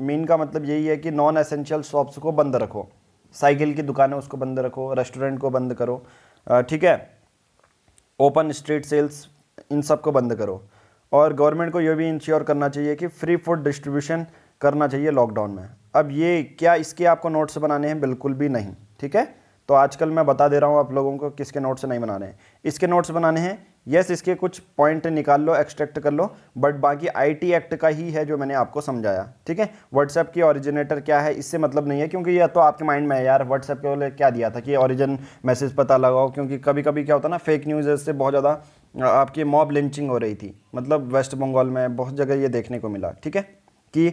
मीन का मतलब यही है कि नॉन एसेंशियल शॉप्स को बंद रखो साइकिल की दुकानें उसको बंद रखो रेस्टोरेंट को बंद करो ठीक है ओपन स्ट्रीट सेल्स इन सब को बंद करो और गवर्नमेंट को यह भी इंश्योर करना चाहिए कि फ्री फूड डिस्ट्रीब्यूशन करना चाहिए लॉकडाउन में अब ये क्या इसके आपको नोट्स बनाने हैं बिल्कुल भी नहीं ठीक है तो आजकल मैं बता दे रहा हूँ आप लोगों को किसके नोट्स नहीं बनाने हैं इसके नोट्स बनाने हैं यस इसके कुछ पॉइंट निकाल लो एक्सट्रैक्ट कर लो बट बाकी आईटी एक्ट का ही है जो मैंने आपको समझाया ठीक है व्हाट्सएप की ओरिजिनेटर क्या है इससे मतलब नहीं है क्योंकि यह तो आपके माइंड में है यार व्हाट्सएप के क्या दिया था कि ओरिजिन मैसेज पता लगाओ क्योंकि कभी कभी क्या होता ना फेक न्यूज़ से बहुत ज़्यादा आपकी मॉब लिंचिंग हो रही थी मतलब वेस्ट बंगाल में बहुत जगह ये देखने को मिला ठीक है कि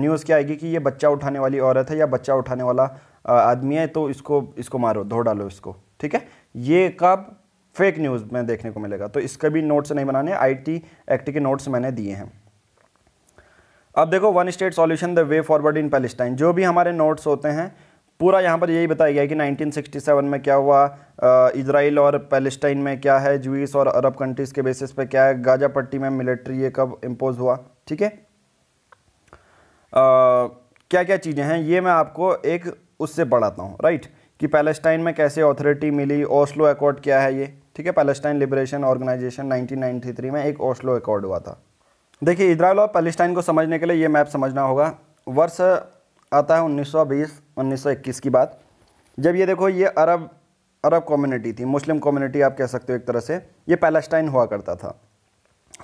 न्यूज़ क्या आएगी कि ये बच्चा उठाने वाली औरत है या बच्चा उठाने वाला आदमी है तो इसको इसको मारो धो डालो इसको ठीक है ये कब फेक न्यूज़ में देखने को मिलेगा तो इसका भी नोट्स नहीं बनाने आईटी एक्ट के नोट्स मैंने दिए हैं अब देखो one state solution the way forward in Palestine जो भी हमारे नोट्स होते हैं पूरा यहाँ पर यही बताया गया कि 1967 में क्या हुआ इसराइल और पैलेस्टाइन में क्या है जूस और अरब कंट्रीज़ के बेसिस पे क्या है गाजा पट्टी में मिलिट्री ये कब इम्पोज हुआ ठीक है क्या क्या चीज़ें हैं ये मैं आपको एक उससे पढ़ाता हूँ राइट कि पैलेस्टाइन में कैसे अथॉरिटी मिली ओस्लो अकॉर्ड क्या है ये ठीक है पैलेस्टाइन लिबरेशन ऑर्गेनाइजेशन 1993 में एक ओस्लो अकॉर्ड हुआ था देखिए इसराइल और पैलेस्टाइन को समझने के लिए ये मैप समझना होगा वर्ष आता है 1920 1921 की बात जब ये देखो ये अरब अरब कम्युनिटी थी मुस्लिम कम्युनिटी आप कह सकते हो एक तरह से ये पैलेस्टाइन हुआ करता था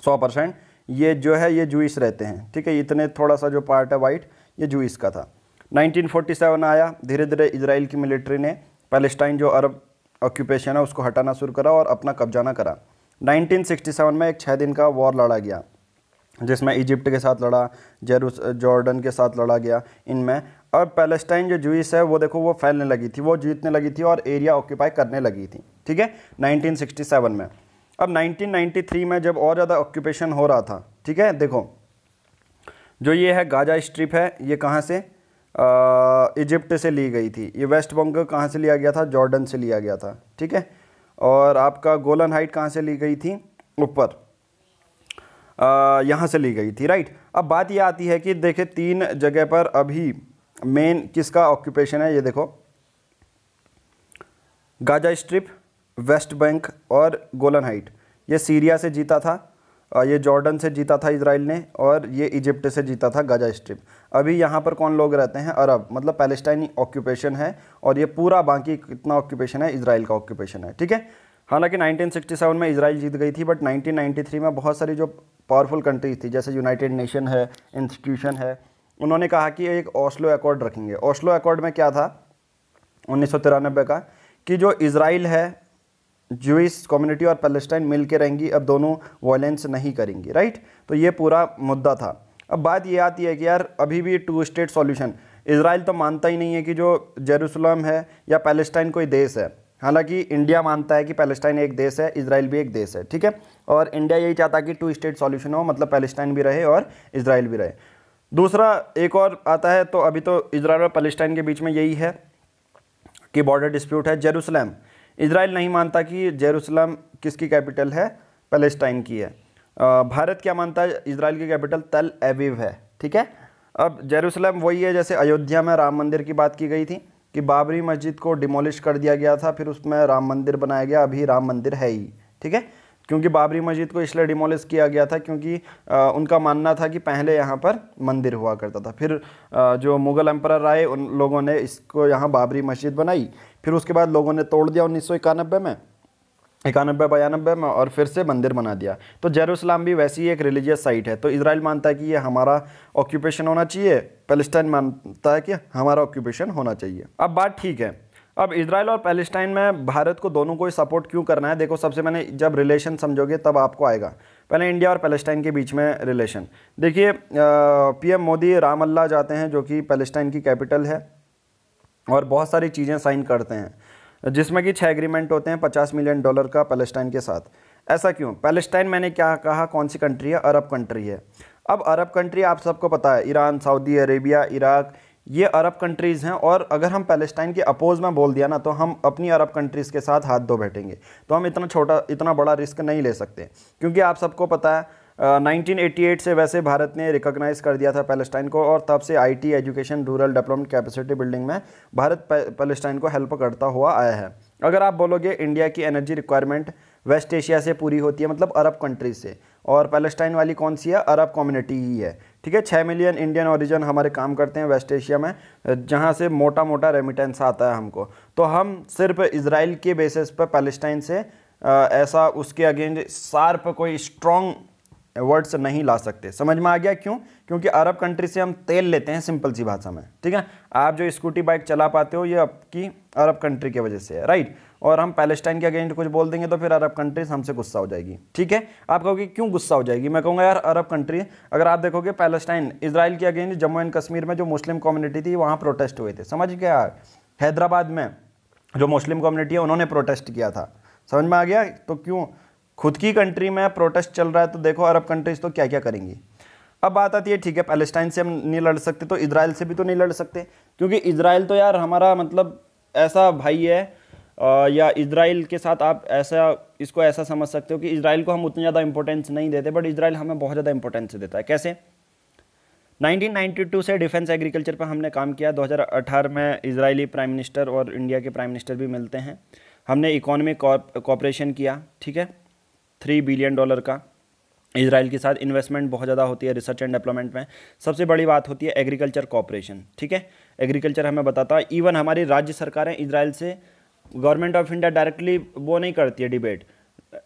सौ परसेंट ये जो है ये जूस रहते हैं ठीक है इतने थोड़ा सा जो पार्ट है वाइट ये जूस का था 1947 आया धीरे धीरे इसराइल की मिलिट्री ने पैलेस्टाइन जो अरब ऑक्यूपेशन है उसको हटाना शुरू करा और अपना कब्जाना करा 1967 में एक छः दिन का वॉर लड़ा गया जिसमें इजिप्ट के साथ लड़ा जेरूस जॉर्डन के साथ लड़ा गया इनमें और पैलेस्टाइन जो जूस है वो देखो वो फैलने लगी थी वो जीतने लगी थी और एरिया ऑक्यूपाई करने लगी थी ठीक है 1967 में अब 1993 में जब और ज़्यादा ऑक्यूपेशन हो रहा था ठीक है देखो जो ये है गाजा स्ट्रिप है ये कहाँ से इजिप्ट से ली गई थी ये वेस्ट बंगाल कहाँ से लिया गया था जॉर्डन से लिया गया था ठीक है और आपका गोलन हाइट कहाँ से ली गई थी ऊपर यहाँ से ली गई थी राइट अब बात यह आती है कि देखिए तीन जगह पर अभी मेन किसका ऑक्यूपेशन है ये देखो गाजा स्ट्रिप वेस्ट बैंक और गोलन हाइट ये सीरिया से जीता था ये जॉर्डन से जीता था इसराइल ने और ये इजिप्ट से जीता था गाजा स्ट्रिप अभी यहाँ पर कौन लोग रहते हैं अरब मतलब पैलेस्टाइनी ऑक्यूपेशन है और ये पूरा बाकी कितना ऑक्यूपेशन है इसराइल का ऑक्यूपेशन है ठीक है हालांकि 1967 में इसराइल जीत गई थी बट 1993 में बहुत सारी जो पावरफुल कंट्रीज थी जैसे यूनाइटेड नेशन है इंस्टीट्यूशन है उन्होंने कहा कि एक ओस्लो अकॉर्ड रखेंगे ओस्लो अकॉर्ड में क्या था उन्नीस का कि जो इसराइल है जूस कम्युनिटी और पैलेस्टाइन मिल के रहेंगी अब दोनों वायलेंस नहीं करेंगी राइट तो ये पूरा मुद्दा था अब बात ये आती है कि यार अभी भी टू स्टेट सॉल्यूशन इसराइल तो मानता ही नहीं है कि जो जेरूसलम है या पैलेस्टाइन कोई देश है हालांकि इंडिया मानता है कि पैलेस्टाइन एक देश है इसराइल भी एक देश है ठीक है और इंडिया यही चाहता कि टू स्टेट सॉल्यूशन हो मतलब पैलेस्टाइन भी रहे और इसराइल भी रहे दूसरा एक और आता है तो अभी तो इसराइल और पैलेस्टाइन के बीच में यही है कि बॉर्डर डिस्प्यूट है जेरूसलम इसराइल नहीं मानता कि जेरूसलम किसकी कैपिटल है पैलेस्टाइन की है भारत क्या मानता है इसराइल की कैपिटल तल एविव है ठीक है अब जेरूसलम वही है जैसे अयोध्या में राम मंदिर की बात की गई थी कि बाबरी मस्जिद को डिमोलिश कर दिया गया था फिर उसमें राम मंदिर बनाया गया अभी राम मंदिर है ही ठीक है क्योंकि बाबरी मस्जिद को इसलिए डिमोलिश किया गया था क्योंकि आ, उनका मानना था कि पहले यहाँ पर मंदिर हुआ करता था फिर आ, जो मुग़ल एम्पर आए उन लोगों ने इसको यहाँ बाबरी मस्जिद बनाई फिर उसके बाद लोगों ने तोड़ दिया उन्नीस में इक्यानबे बयानबे में और फिर से मंदिर बना दिया तो जेरूसलम भी वैसी ही एक रिलीजियस साइट है तो इसराइल मानता है कि ये हमारा ऑक्यूपेशन होना चाहिए पैलेस्टाइन मानता है कि हमारा ऑक्यूपेशन होना चाहिए अब बात ठीक है अब इसराइल और पैलेस्टाइन में भारत को दोनों को ही सपोर्ट क्यों करना है देखो सबसे मैंने जब रिलेशन समझोगे तब आपको आएगा पहले इंडिया और पैलेस्टाइन के बीच में रिलेशन देखिए पीएम मोदी राम अल्लाह जाते हैं जो कि पैलेस्टाइन की कैपिटल है और बहुत सारी चीज़ें साइन करते हैं जिसमें कि छः एग्रीमेंट होते हैं पचास मिलियन डॉलर का पैलेस्टाइन के साथ ऐसा क्यों पैलेस्टाइन मैंने क्या कहा कौन सी कंट्री है अरब कंट्री है अब अरब कंट्री आप सबको पता है ईरान सऊदी अरेबिया इराक़ ये अरब कंट्रीज़ हैं और अगर हम पैलेस्टाइन के अपोज़ में बोल दिया ना तो हम अपनी अरब कंट्रीज़ के साथ हाथ धो बैठेंगे तो हम इतना छोटा इतना बड़ा रिस्क नहीं ले सकते क्योंकि आप सबको पता है नाइनटीन एटी एट से वैसे भारत ने रिकॉग्नाइज़ कर दिया था पैलेस्टाइन को और तब से IT education rural development capacity building में भारत पैलेस्टाइन को हेल्प करता हुआ आया है अगर आप बोलोगे इंडिया की एनर्जी रिक्वायरमेंट वेस्ट एशिया से पूरी होती है मतलब अरब कंट्रीज से और पैलेस्टाइन वाली कौन सी है अरब कम्युनिटी ही है ठीक है छः मिलियन इंडियन ओरिजिन हमारे काम करते हैं वेस्ट एशिया में जहाँ से मोटा मोटा रेमिटेंस आता है हमको तो हम सिर्फ इसराइल के बेसिस पर पैलेस्टाइन से ऐसा उसके अगेंस्ट सार्प कोई स्ट्रॉन्ग वर्ड्स नहीं ला सकते समझ में आ गया क्यों क्योंकि अरब कंट्री से हम तेल लेते हैं सिंपल सी भाषा में ठीक है आप जो स्कूटी बाइक चला पाते हो ये आपकी अरब कंट्री की वजह से है राइट और हम पैलेस्टाइन के अगेंस्ट कुछ बोल देंगे तो फिर अरब कंट्रीज हमसे गुस्सा हो जाएगी ठीक है आप कहोगे क्यों गुस्सा हो जाएगी मैं कहूँगा यार अरब कंट्री अगर आप देखोगे पैलेस्टाइन इसराइल के अगेंस्ट जम्मू एंड कश्मीर में जो मुस्लिम कम्युनिटी थी वहाँ प्रोटेस्ट हुए थे समझ गया हैदराबाद में जो मुस्लिम कम्युनिटी है उन्होंने प्रोटेस्ट किया था समझ में आ गया तो क्यों खुद की कंट्री में प्रोटेस्ट चल रहा है तो देखो अरब कंट्रीज तो क्या क्या करेंगी अब बात आती है ठीक है पैलेस्टाइन से हम नहीं लड़ सकते तो इसराइल से भी तो नहीं लड़ सकते क्योंकि इसराइल तो यार हमारा मतलब ऐसा भाई है आ, या इसराइल के साथ आप ऐसा इसको ऐसा समझ सकते हो कि इसराइल को हम उतनी ज़्यादा इंपॉर्टेंस नहीं देते बट इसराइल हमें बहुत ज़्यादा इंपॉर्टेंस देता है कैसे 1992 से डिफेंस एग्रीकल्चर पर हमने काम किया 2018 में इसराइली प्राइम मिनिस्टर और इंडिया के प्राइम मिनिस्टर भी मिलते हैं हमने इकोनॉमिक कॉपरेशन किया ठीक है थ्री बिलियन डॉलर का इसराइल के साथ इन्वेस्टमेंट बहुत ज़्यादा होती है रिसर्च एंड डेवलपमेंट में सबसे बड़ी बात होती है एग्रीकल्चर कॉपरेशन ठीक है एग्रीकल्चर हमें बताता है इवन हमारी राज्य सरकारें इसराइल से गवर्नमेंट ऑफ इंडिया डायरेक्टली वो नहीं करती है डिबेट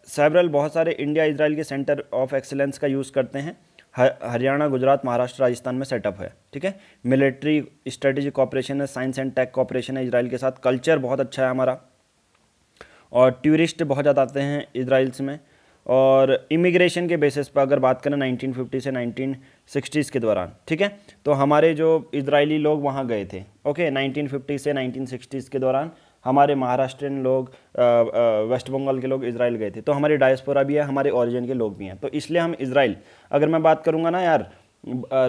सेवरल बहुत सारे इंडिया इसराइल के सेंटर ऑफ एक्सेलेंस का यूज़ करते हैं हरियाणा गुजरात महाराष्ट्र राजस्थान में सेटअप है ठीक है मिलिट्री स्ट्रेटेजिक कॉपरेशन है साइंस एंड टेक कॉपरेशन है इसराइल के साथ कल्चर बहुत अच्छा है हमारा और टूरिस्ट बहुत ज़्यादा आते हैं इसराइल्स में और इमिग्रेशन के बेसिस पर अगर बात करें 1950 से 1960s के दौरान ठीक है तो हमारे जो इजरायली लोग वहाँ गए थे ओके 1950 से 1960s के दौरान हमारे महाराष्ट्रियन लोग आ, आ, वेस्ट बंगाल के लोग इसराइल गए थे तो हमारे डायस्पोरा भी है हमारे ओरिजिन के लोग भी हैं तो इसलिए हम इसराइल अगर मैं बात करूँगा ना यार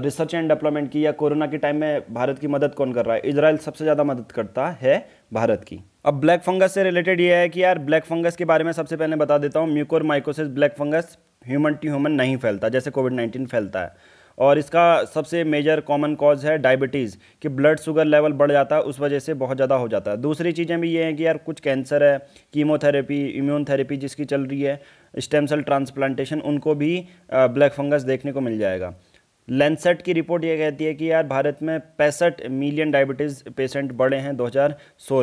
रिसर्च एंड डेवलपमेंट की या कोरोना के टाइम में भारत की मदद कौन कर रहा है इसराइल सबसे ज़्यादा मदद करता है भारत की अब ब्लैक फंगस से रिलेटेड ये है कि यार ब्लैक फंगस के बारे में सबसे पहले बता देता हूँ mucormycosis black fungus human to human नहीं फैलता जैसे कोविड नाइन्टीन फैलता है और इसका सबसे मेजर कॉमन कॉज है डायबिटीज़ कि ब्लड शुगर लेवल बढ़ जाता है उस वजह से बहुत ज़्यादा हो जाता है दूसरी चीज़ें भी ये हैं कि यार कुछ कैंसर है कीमोथेरेपी इम्यून थेरेपी जिसकी चल रही है स्टेम सेल ट्रांसप्लांटेशन उनको भी ब्लैक फंगस देखने को मिल जाएगा लेंसेट की रिपोर्ट ये कहती है कि यार भारत में पैंसठ मिलियन डायबिटीज़ पेशेंट बढ़े हैं दो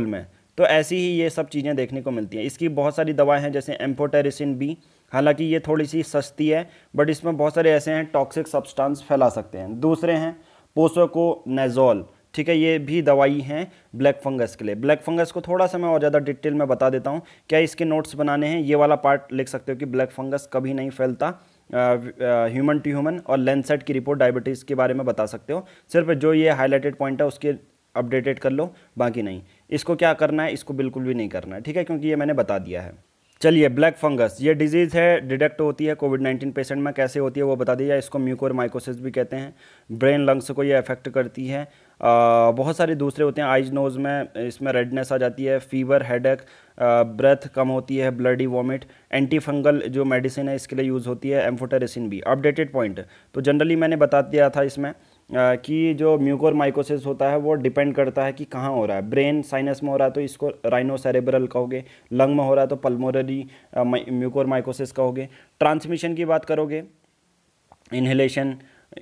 में तो ऐसी ही ये सब चीज़ें देखने को मिलती हैं इसकी बहुत सारी दवाएं हैं जैसे एम्फोटेरिसिन बी हालांकि ये थोड़ी सी सस्ती है बट इसमें बहुत सारे ऐसे हैं टॉक्सिक सब्सटेंस फैला सकते हैं दूसरे हैं पोसोको नेजोल ठीक है ये भी दवाई हैं ब्लैक फंगस के लिए ब्लैक फंगस को थोड़ा सा मैं और ज़्यादा डिटेल में बता देता हूँ क्या इसके नोट्स बनाने हैं ये वाला पार्ट लिख सकते हो कि ब्लैक फंगस कभी नहीं फैलता ह्यूमन टू ह्यूमन और लेंसेट की रिपोर्ट डायबिटीज़ के बारे में बता सकते हो सिर्फ जो ये हाईलाइटेड पॉइंट है उसके अपडेटेड कर लो बाकी नहीं इसको क्या करना है इसको बिल्कुल भी नहीं करना है ठीक है क्योंकि ये मैंने बता दिया है चलिए ब्लैक फंगस ये डिजीज़ है डिटेक्ट होती है कोविड 19 पेशेंट में कैसे होती है वो बता दीजिए इसको म्यूकोर माइकोसिस भी कहते हैं ब्रेन लंग्स को ये अफेक्ट करती है आ, बहुत सारे दूसरे होते हैं आइज नोज़ में इसमें रेडनेस आ जाती है फीवर हेडेक ब्रेथ कम होती है ब्लडी वॉमिट एंटी फंगल जो मेडिसिन है इसके लिए यूज़ होती है एम्फोटेरिसिन भी अपडेटेड पॉइंट तो जनरली मैंने बता दिया था इसमें कि जो म्यूकोर माइकोसिस होता है वो डिपेंड करता है कि कहाँ हो रहा है ब्रेन साइनस में हो रहा है तो इसको राइनोसेरेबरल कहोगे लंग में हो रहा है तो पल्मोनरी म्यूकोर माइकोसिस कहोगे ट्रांसमिशन की बात करोगे इन्हेलेशन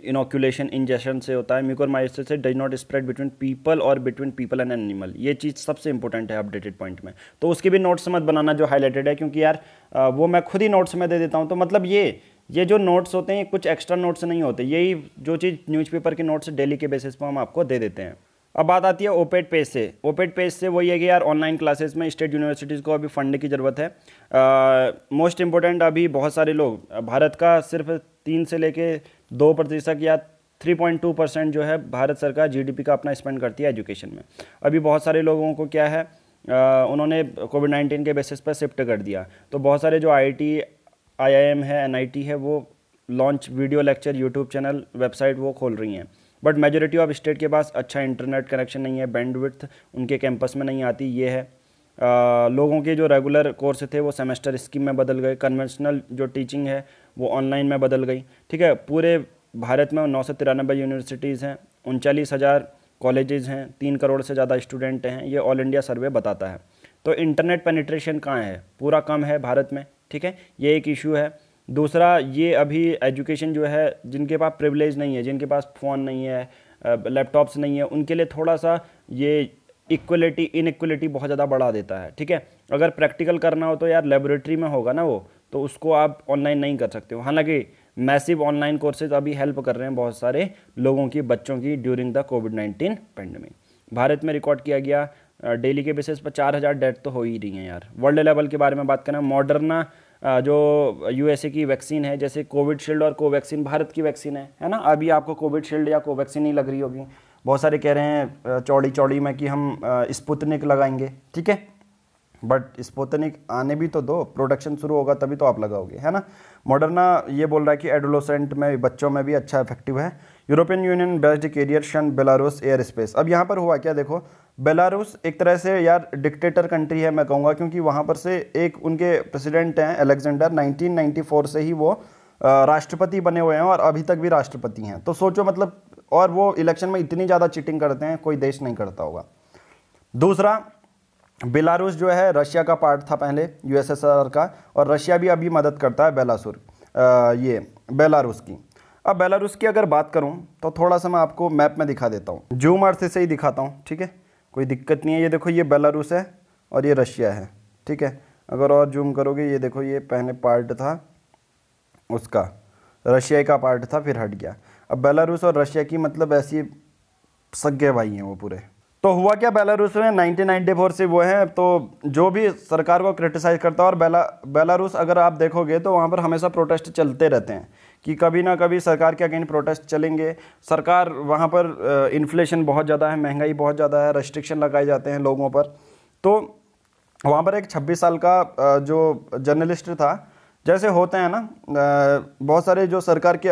इनोक्यूलेशन इंजेशन से होता है mucormycosis does not spread between people और बिटवीन पीपल एंड एनिमल ये चीज़ सबसे इंपॉर्टेंट है अपडेटेड पॉइंट में तो उसके भी नोट्स मत बनाना जो हाईलाइटेड है क्योंकि यार वो मैं खुद ही नोट्स में दे देता हूँ तो मतलब ये ये जो नोट्स होते हैं कुछ एक्स्ट्रा नोट्स नहीं होते यही जो चीज़ न्यूज़पेपर के नोट्स डेली के बेसिस पर हम आपको दे देते हैं अब बात आती है ओपेड पेज से ओपेड पेज से वही है कि यार ऑनलाइन क्लासेस में स्टेट यूनिवर्सिटीज़ को अभी फंड की ज़रूरत है मोस्ट इम्पोर्टेंट अभी बहुत सारे लोग भारत का सिर्फ तीन से लेके दो प्रतिशत या 3.2 परसेंट जो है भारत सरकार जीडीपी का अपना स्पेंड करती है एजुकेशन में अभी बहुत सारे लोगों को क्या है आ, उन्होंने कोविड नाइन्टीन के बेसिस पर शिफ्ट कर दिया तो बहुत सारे जो आईटी आईआईएम है एनआईटी है वो launch video lecture YouTube channel website वो खोल रही हैं बट मेजोरिटी ऑफ स्टेट के पास अच्छा इंटरनेट कनेक्शन नहीं है बैंडविड्थ उनके कैंपस में नहीं आती ये है आ, लोगों के जो रेगुलर कोर्स थे वो सेमेस्टर स्कीम में बदल गए कन्वेंशनल जो टीचिंग है वो ऑनलाइन में बदल गई ठीक है पूरे भारत में नौ सौ तिरानबे यूनिवर्सिटीज़ हैं उनचालीस हज़ार कॉलेजेस हैं तीन करोड़ से ज़्यादा स्टूडेंट हैं ये ऑल इंडिया सर्वे बताता है तो इंटरनेट पेनिट्रेशन कहाँ है पूरा कम है भारत में ठीक है ये एक इशू है दूसरा ये अभी एजुकेशन जो है जिनके पास प्रिवलेज नहीं है जिनके पास फ़ोन नहीं है लैपटॉप्स नहीं है उनके लिए थोड़ा सा ये इक्वलिटी इनक्वलिटी बहुत ज़्यादा बढ़ा देता है ठीक है अगर प्रैक्टिकल करना हो तो यार लेबोरेटरी में होगा ना वो तो उसको आप ऑनलाइन नहीं कर सकते हो हालांकि मैसिव ऑनलाइन कोर्सेज अभी हेल्प कर रहे हैं बहुत सारे लोगों की बच्चों की during the Covid nineteen pandemic Bharat में रिकॉर्ड किया गया डेली के बेसिस पर चार हज़ार डेथ तो हो ही रही हैं यार वर्ल्ड लेवल के बारे में बात करें मॉडर्ना जो यूएसए की वैक्सीन है जैसे कोविडशील्ड और कोवैक्सीन भारत की वैक्सीन है है ना अभी आपको कोविडशील्ड या कोवैक्सीन ही लग रही होगी बहुत सारे कह रहे हैं चौड़ी चौड़ी में कि हम स्पुतनिक लगाएंगे ठीक है बट स्पुतनिक आने भी तो दो प्रोडक्शन शुरू होगा तभी तो आप लगाओगे है ना मॉडर्ना ये बोल रहा है कि एडोलोसेंट में बच्चों में भी अच्छा इफेक्टिव है यूरोपियन यूनियन बेस्ड कैरियर शन बेलारूस एयर स्पेस अब यहाँ पर हुआ क्या देखो बेलारूस एक तरह से यार डिक्टेटर कंट्री है मैं कहूँगा क्योंकि वहाँ पर से एक उनके प्रेसिडेंट हैं अलेक्जेंडर 1994 से ही वो राष्ट्रपति बने हुए हैं और अभी तक भी राष्ट्रपति हैं तो सोचो मतलब और वो इलेक्शन में इतनी ज़्यादा चीटिंग करते हैं कोई देश नहीं करता होगा दूसरा बेलारूस जो है रशिया का पार्ट था पहले यूएसएसआर का और रशिया भी अभी मदद करता है बेलासुर ये बेलारूस की अब बेलारूस की अगर बात करूँ तो थोड़ा सा मैं आपको मैप में दिखा देता हूँ जूम अर्थ से ही दिखाता हूँ ठीक है कोई दिक्कत नहीं है ये देखो ये बेलारूस है और ये रशिया है ठीक है अगर और जूम करोगे ये देखो ये पहले पार्ट था उसका रशिया का पार्ट था फिर हट गया अब बेलारूस और रशिया की मतलब ऐसी सगे भाई हैं वो पूरे तो हुआ क्या बेलारूस में 1994 से वो हैं तो जो भी सरकार को क्रिटिसाइज़ करता है और बेला बेलारूस अगर आप देखोगे तो वहाँ पर हमेशा प्रोटेस्ट चलते रहते हैं कि कभी ना कभी सरकार के अगेंस्ट प्रोटेस्ट चलेंगे सरकार वहाँ पर इन्फ्लेशन बहुत ज़्यादा है महंगाई बहुत ज़्यादा है रेस्ट्रिक्शन लगाए जाते हैं लोगों पर तो वहाँ पर एक छब्बीस साल का जो जर्नलिस्ट था जैसे होते हैं ना बहुत सारे जो सरकार के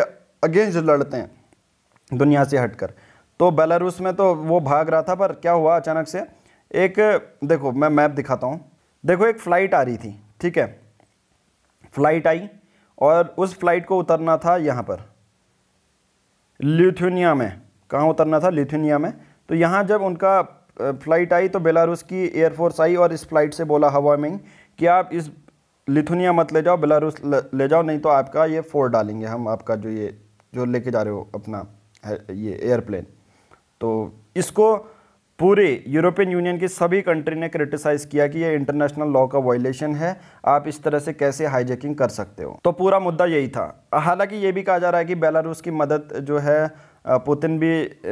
अगेंस्ट लड़ते हैं दुनिया से हटकर तो बेलारूस में तो वो भाग रहा था पर क्या हुआ अचानक से एक देखो मैं मैप दिखाता हूँ देखो एक फ़्लाइट आ रही थी ठीक है फ्लाइट आई और उस फ्लाइट को उतरना था यहाँ पर लिथुनिया में कहाँ उतरना था लिथुनिया में तो यहाँ जब उनका फ्लाइट आई तो बेलारूस की एयरफोर्स आई और इस फ्लाइट से बोला हवा मिंग कि आप इस लिथुनिया मत ले जाओ बेलारूस ले जाओ नहीं तो आपका ये फोर डालेंगे हम आपका जो ये जो लेके जा रहे हो अपना ये एयरप्लेन तो इसको पूरे यूरोपियन यूनियन की सभी कंट्री ने क्रिटिसाइज किया कि यह इंटरनेशनल लॉ का वायलेशन है आप इस तरह से कैसे हाईजेकिंग कर सकते हो तो पूरा मुद्दा यही था हालांकि ये भी कहा जा रहा है कि बेलारूस की मदद जो है पुतिन भी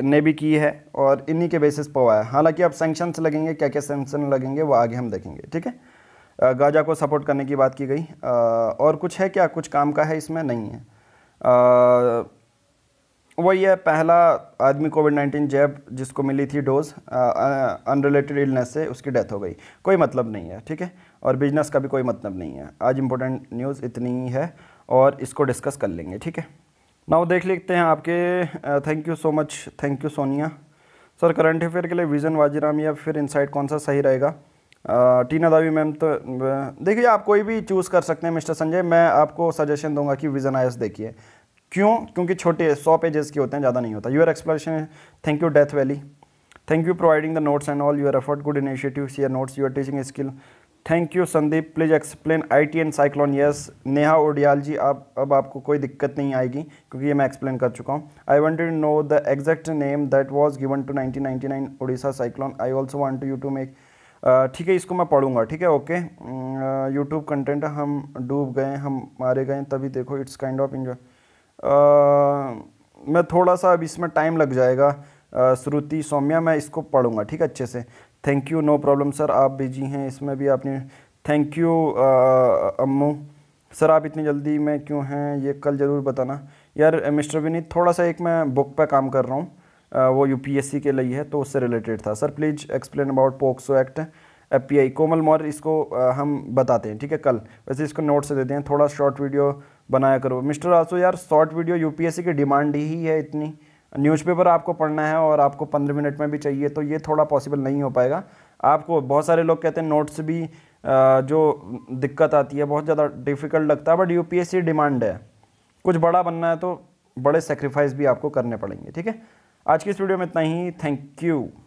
ने भी की है और इन्हीं के बेसिस पर हुआ है हालांकि अब सेंक्शंस लगेंगे क्या क्या सेंक्शन लगेंगे वो आगे हम देखेंगे ठीक है गाजा को सपोर्ट करने की बात की गई और कुछ है क्या कुछ काम का है इसमें नहीं है वही है पहला आदमी कोविड नाइन्टीन जैब जिसको मिली थी डोज अनरिलेटेड इलनेस से उसकी डेथ हो गई कोई मतलब नहीं है ठीक है और बिजनेस का भी कोई मतलब नहीं है आज इम्पोर्टेंट न्यूज़ इतनी ही है और इसको डिस्कस कर लेंगे ठीक है नाउ देख लेते हैं आपके thank you so much thank you Sonia sir current affair के लिए विजन वाजीराम या फिर इनसाइट कौन सा सही रहेगा टीना दावी मैम तो देखिए आप कोई भी चूज़ कर सकते हैं मिस्टर संजय मैं आपको सजेशन दूंगा कि विजन आई देखिए क्यों क्योंकि छोटे सौ पेजेस के होते हैं ज़्यादा नहीं होता your explanation thank you Death Valley thank you providing the notes and all your effort good initiative your notes your teaching skill thank you Sandeep please explain I T and cyclone yes Neha Odiyal ji आप अब आपको कोई दिक्कत नहीं आएगी क्योंकि ये मैं एक्सप्लेन कर चुका हूँ I want to know the exact name that was given to nineteen ninety nine Odisha cyclone I also want to you to make ठीक है इसको मैं पढ़ूंगा ठीक है ओके यूट्यूब कंटेंट हम डूब गए हम मारे गए तभी देखो इट्स काइंड ऑफ इन्जॉय मैं थोड़ा सा अब इसमें टाइम लग जाएगा श्रुति सौम्या मैं इसको पढ़ूंगा ठीक अच्छे से thank you no problem sir आप बिजी हैं इसमें भी आपने थैंक यू अम्मू सर आप इतनी जल्दी में क्यों हैं ये कल ज़रूर बताना यार मिस्टर विनीत थोड़ा सा एक मैं बुक पर काम कर रहा हूँ वो यूपीएससी के लिए है तो उससे रिलेटेड था sir please explain about POCSO act F Komal Maurya इसको हम बताते हैं ठीक है कल वैसे इसको नोट से देते हैं थोड़ा शॉर्ट वीडियो बनाया करो मिस्टर आसो यार शॉर्ट वीडियो यूपीएससी की डिमांड ही है इतनी न्यूज़पेपर आपको पढ़ना है और आपको पंद्रह मिनट में भी चाहिए तो ये थोड़ा पॉसिबल नहीं हो पाएगा आपको बहुत सारे लोग कहते हैं नोट्स भी जो दिक्कत आती है बहुत ज़्यादा डिफ़िकल्ट लगता है बट यू डिमांड है कुछ बड़ा बनना है तो बड़े सेक्रीफाइस भी आपको करने पड़ेंगे ठीक है आज की इस वीडियो में इतना ही थैंक यू